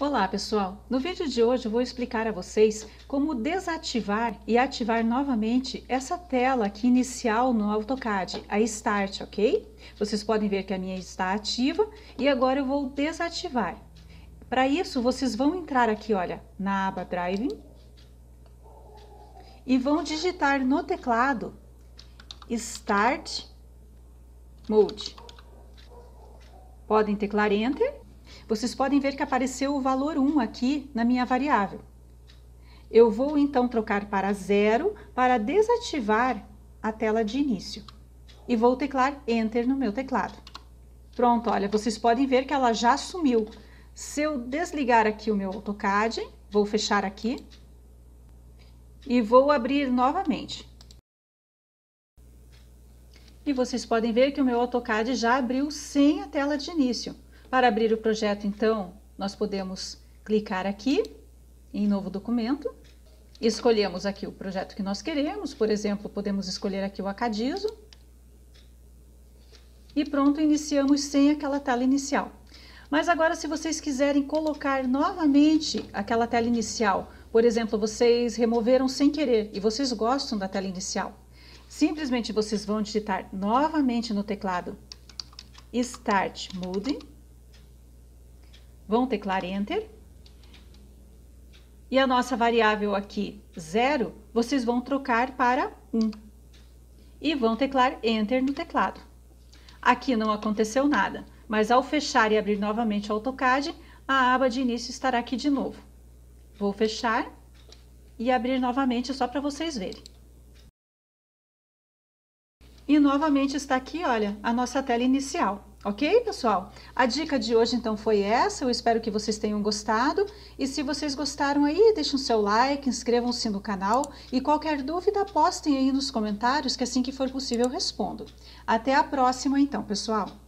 Olá pessoal, no vídeo de hoje vou explicar a vocês como desativar e ativar novamente essa tela aqui inicial no AutoCAD, a Start, ok? Vocês podem ver que a minha está ativa e agora eu vou desativar. Para isso, vocês vão entrar aqui, olha, na aba Driving e vão digitar no teclado Start Mode. Podem teclar Enter vocês podem ver que apareceu o valor 1 aqui na minha variável. Eu vou então trocar para zero para desativar a tela de início. E vou teclar Enter no meu teclado. Pronto, olha, vocês podem ver que ela já sumiu. Se eu desligar aqui o meu AutoCAD, vou fechar aqui e vou abrir novamente. E vocês podem ver que o meu AutoCAD já abriu sem a tela de início. Para abrir o projeto, então, nós podemos clicar aqui em novo documento, escolhemos aqui o projeto que nós queremos, por exemplo, podemos escolher aqui o Acadiso, e pronto, iniciamos sem aquela tela inicial. Mas agora, se vocês quiserem colocar novamente aquela tela inicial, por exemplo, vocês removeram sem querer e vocês gostam da tela inicial, simplesmente vocês vão digitar novamente no teclado Start Mode, Vão teclar Enter. E a nossa variável aqui, zero, vocês vão trocar para 1. Um. E vão teclar Enter no teclado. Aqui não aconteceu nada, mas ao fechar e abrir novamente o AutoCAD, a aba de início estará aqui de novo. Vou fechar e abrir novamente só para vocês verem. E novamente está aqui, olha, a nossa tela inicial. Ok, pessoal? A dica de hoje, então, foi essa. Eu espero que vocês tenham gostado. E se vocês gostaram aí, deixem o seu like, inscrevam-se no canal. E qualquer dúvida, postem aí nos comentários, que assim que for possível eu respondo. Até a próxima, então, pessoal!